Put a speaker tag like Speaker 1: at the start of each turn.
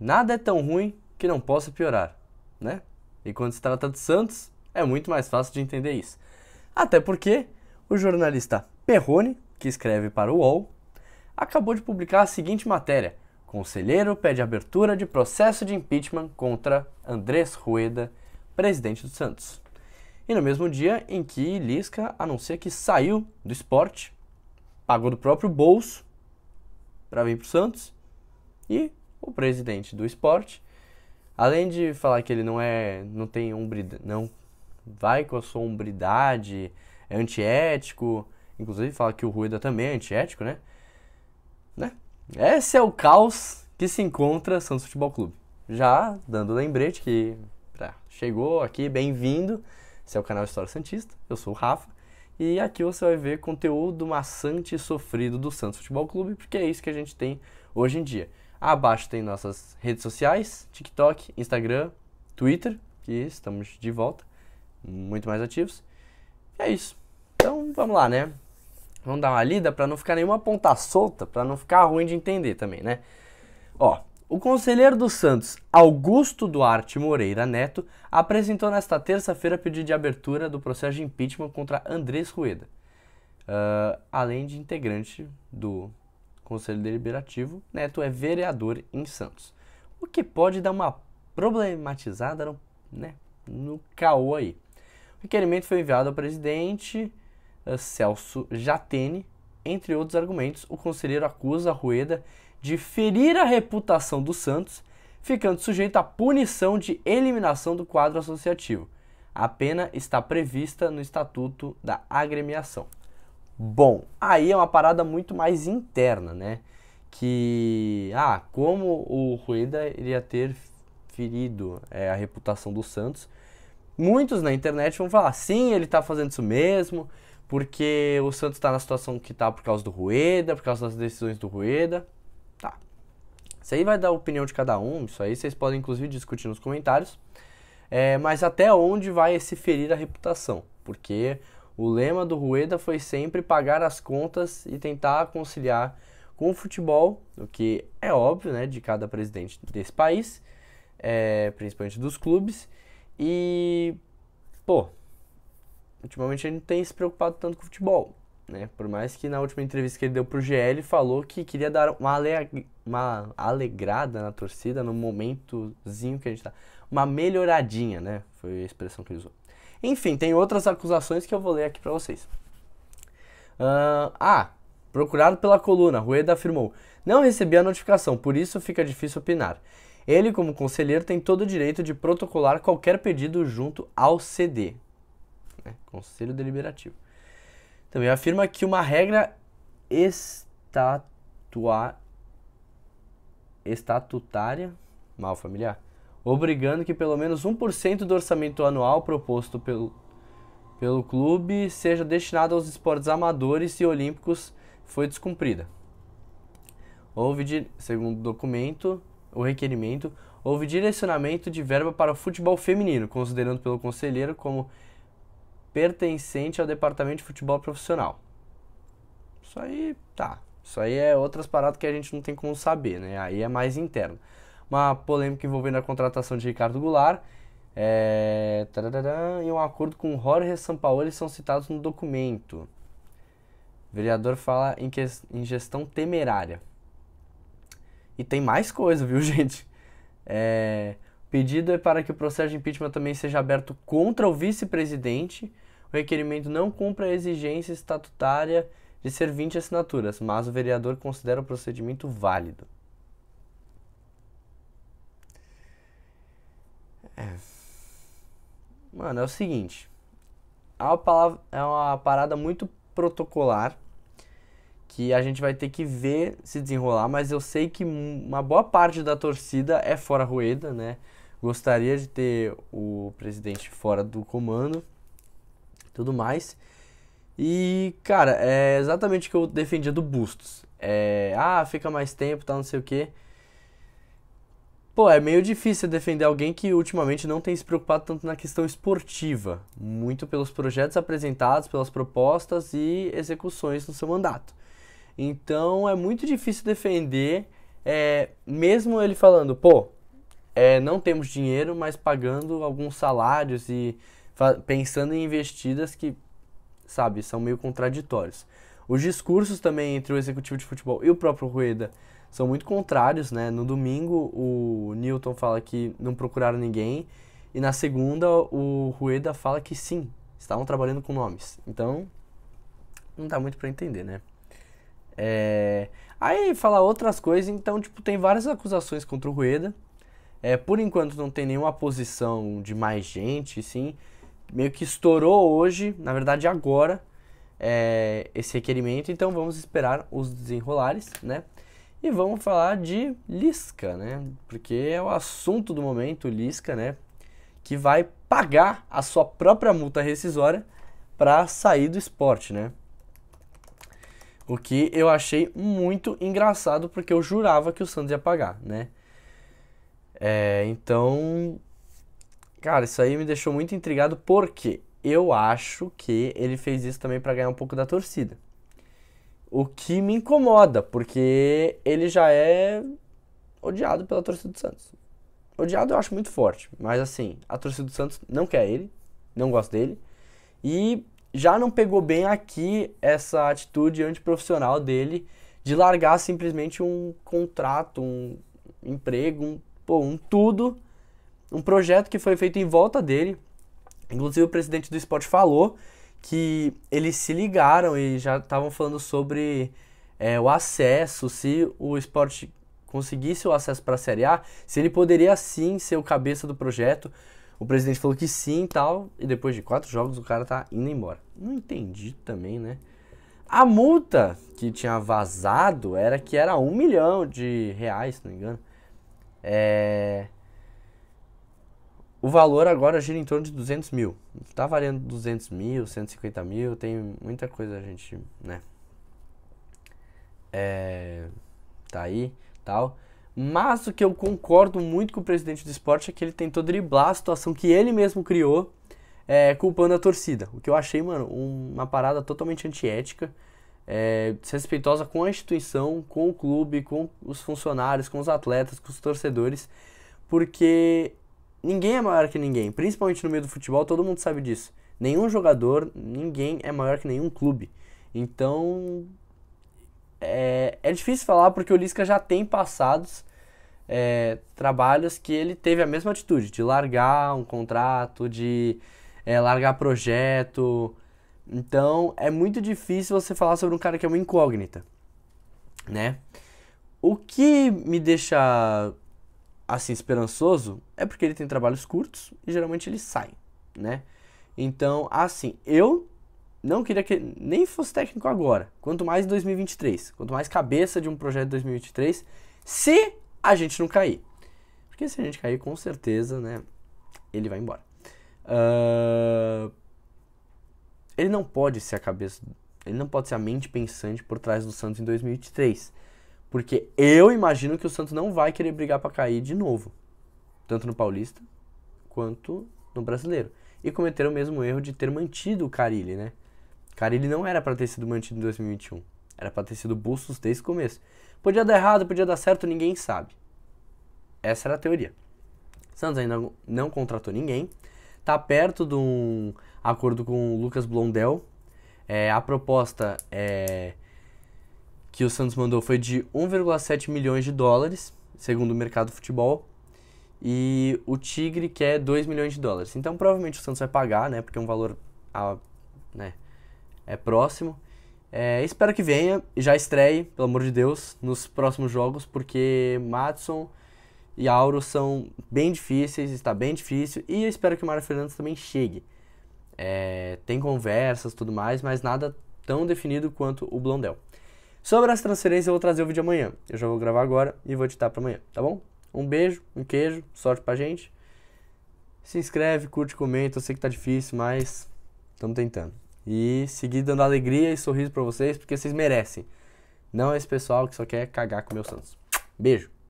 Speaker 1: Nada é tão ruim que não possa piorar, né? E quando se trata de Santos, é muito mais fácil de entender isso. Até porque o jornalista Perrone, que escreve para o UOL, acabou de publicar a seguinte matéria: Conselheiro pede abertura de processo de impeachment contra Andrés Rueda, presidente do Santos. E no mesmo dia em que Lisca anuncia que saiu do esporte, pagou do próprio bolso para vir para o Santos e o presidente do esporte, além de falar que ele não é, não tem umbridade, não vai com a sua umbridade, é antiético, inclusive fala que o Rueda também é antiético, né? né? Esse é o caos que se encontra Santos Futebol Clube. Já dando lembrete que pra, chegou aqui, bem-vindo. Esse é o canal História Santista, eu sou o Rafa. E aqui você vai ver conteúdo maçante e sofrido do Santos Futebol Clube, porque é isso que a gente tem hoje em dia. Abaixo tem nossas redes sociais: TikTok, Instagram, Twitter, que estamos de volta, muito mais ativos. E é isso. Então vamos lá, né? Vamos dar uma lida para não ficar nenhuma ponta solta, para não ficar ruim de entender também, né? Ó, o conselheiro dos Santos, Augusto Duarte Moreira Neto, apresentou nesta terça-feira pedido de abertura do processo de impeachment contra Andrés Rueda, uh, além de integrante do Conselho Deliberativo, Neto né? é vereador em Santos. O que pode dar uma problematizada no, né, no caô aí. O requerimento foi enviado ao presidente eh, Celso Jatene. Entre outros argumentos, o conselheiro acusa Rueda de ferir a reputação do Santos, ficando sujeito à punição de eliminação do quadro associativo. A pena está prevista no Estatuto da Agremiação bom. Aí é uma parada muito mais interna, né? Que, ah, como o Rueda iria ter ferido é, a reputação do Santos. Muitos na internet vão falar, sim, ele tá fazendo isso mesmo, porque o Santos está na situação que está por causa do Rueda, por causa das decisões do Rueda. Tá. Isso aí vai dar a opinião de cada um, isso aí vocês podem inclusive discutir nos comentários. É, mas até onde vai se ferir a reputação? Porque o lema do Rueda foi sempre pagar as contas e tentar conciliar com o futebol, o que é óbvio, né, de cada presidente desse país, é, principalmente dos clubes. E, pô, ultimamente ele não tem se preocupado tanto com o futebol, né? Por mais que na última entrevista que ele deu para o GL, ele falou que queria dar uma, ale... uma alegrada na torcida no momentozinho que a gente está, Uma melhoradinha, né? Foi a expressão que ele usou. Enfim, tem outras acusações que eu vou ler aqui para vocês. Uh, ah, procurado pela coluna, Rueda afirmou: Não recebi a notificação, por isso fica difícil opinar. Ele, como conselheiro, tem todo o direito de protocolar qualquer pedido junto ao CD, né? Conselho Deliberativo. Também afirma que uma regra estatua... estatutária, mal familiar, obrigando que pelo menos 1% do orçamento anual proposto pelo, pelo clube seja destinado aos esportes amadores e olímpicos foi descumprida. Houve, de, segundo o documento, o requerimento, houve direcionamento de verba para o futebol feminino, considerando pelo conselheiro como pertencente ao departamento de futebol profissional. Isso aí, tá. Isso aí é outras paradas que a gente não tem como saber, né? Aí é mais interno uma polêmica envolvendo a contratação de Ricardo Goulart. É, e um acordo com Jorge Sampaoli são citados no documento. O vereador fala em, que, em gestão temerária. E tem mais coisa, viu, gente? É, pedido é para que o processo de impeachment também seja aberto contra o vice-presidente. O requerimento não cumpre a exigência estatutária de ser 20 assinaturas, mas o vereador considera o procedimento válido. Mano, é o seguinte. É uma, palavra, é uma parada muito protocolar que a gente vai ter que ver se desenrolar, mas eu sei que uma boa parte da torcida é fora Rueda, né? Gostaria de ter o presidente fora do comando, tudo mais. E, cara, é exatamente o que eu defendia do Bustos. É, ah, fica mais tempo, tá, não sei o quê. Pô, é meio difícil defender alguém que ultimamente não tem se preocupado tanto na questão esportiva, muito pelos projetos apresentados, pelas propostas e execuções no seu mandato. Então é muito difícil defender, é, mesmo ele falando, pô, é, não temos dinheiro, mas pagando alguns salários e pensando em investidas que, sabe, são meio contraditórios. Os discursos também entre o executivo de futebol e o próprio Rueda são muito contrários, né? No domingo o Newton fala que não procuraram ninguém e na segunda o Rueda fala que sim, estavam trabalhando com nomes. Então não dá muito para entender, né? É... Aí fala outras coisas, então tipo tem várias acusações contra o Rueda. É, por enquanto não tem nenhuma posição de mais gente, sim. Meio que estourou hoje, na verdade agora, é, esse requerimento, então vamos esperar os desenrolares, né? E vamos falar de Lisca, né? Porque é o assunto do momento, Lisca, né? Que vai pagar a sua própria multa rescisória para sair do esporte, né? O que eu achei muito engraçado, porque eu jurava que o Santos ia pagar, né? É, então, cara, isso aí me deixou muito intrigado, porque eu acho que ele fez isso também para ganhar um pouco da torcida. O que me incomoda, porque ele já é odiado pela torcida do Santos. Odiado eu acho muito forte, mas assim, a torcida do Santos não quer ele, não gosta dele. E já não pegou bem aqui essa atitude antiprofissional dele de largar simplesmente um contrato, um emprego, um, pô, um tudo, um projeto que foi feito em volta dele Inclusive o presidente do esporte falou que eles se ligaram e já estavam falando sobre é, o acesso, se o esporte conseguisse o acesso para a Série A, se ele poderia sim ser o cabeça do projeto. O presidente falou que sim e tal, e depois de quatro jogos o cara tá indo embora. Não entendi também, né? A multa que tinha vazado era que era um milhão de reais, se não me engano. É... O valor agora gira em torno de 200 mil. Tá variando 200 mil, 150 mil, tem muita coisa a gente, né? É, tá aí, tal. Mas o que eu concordo muito com o presidente do esporte é que ele tentou driblar a situação que ele mesmo criou, é, culpando a torcida. O que eu achei, mano, uma parada totalmente antiética, é, desrespeitosa com a instituição, com o clube, com os funcionários, com os atletas, com os torcedores, porque ninguém é maior que ninguém, principalmente no meio do futebol, todo mundo sabe disso. Nenhum jogador, ninguém é maior que nenhum clube. Então, é, é difícil falar porque o Lisca já tem passados é, trabalhos que ele teve a mesma atitude, de largar um contrato, de é, largar projeto. Então, é muito difícil você falar sobre um cara que é uma incógnita, né? O que me deixa assim esperançoso é porque ele tem trabalhos curtos e geralmente ele sai, né? Então, assim, eu não queria que nem fosse técnico agora, quanto mais em 2023, quanto mais cabeça de um projeto 2023, se a gente não cair. Porque se a gente cair, com certeza, né, ele vai embora. Uh, ele não pode ser a cabeça, ele não pode ser a mente pensante por trás do Santos em 2023. Porque eu imagino que o Santos não vai querer brigar para cair de novo. Tanto no Paulista quanto no Brasileiro. E cometeram o mesmo erro de ter mantido o Carilli, né? Carilli não era para ter sido mantido em 2021. Era para ter sido bustos desde o começo. Podia dar errado, podia dar certo, ninguém sabe. Essa era a teoria. Santos ainda não contratou ninguém. Tá perto de um acordo com o Lucas Blondel. É, a proposta é que o Santos mandou foi de 1,7 milhões de dólares, segundo o mercado futebol, e o Tigre quer 2 milhões de dólares. Então provavelmente o Santos vai pagar, né? Porque é um valor a, né, é próximo. É, espero que venha, e já estreie, pelo amor de Deus, nos próximos jogos, porque Matson e Auro são bem difíceis, está bem difícil, e eu espero que o Mário Fernandes também chegue. É, tem conversas tudo mais, mas nada tão definido quanto o Blondel. Sobre as transferências, eu vou trazer o vídeo amanhã. Eu já vou gravar agora e vou editar para amanhã, tá bom? Um beijo, um queijo, sorte pra gente. Se inscreve, curte, comenta. Eu sei que tá difícil, mas estamos tentando. E seguir dando alegria e sorriso para vocês, porque vocês merecem. Não é esse pessoal que só quer cagar com o meu Santos. Beijo.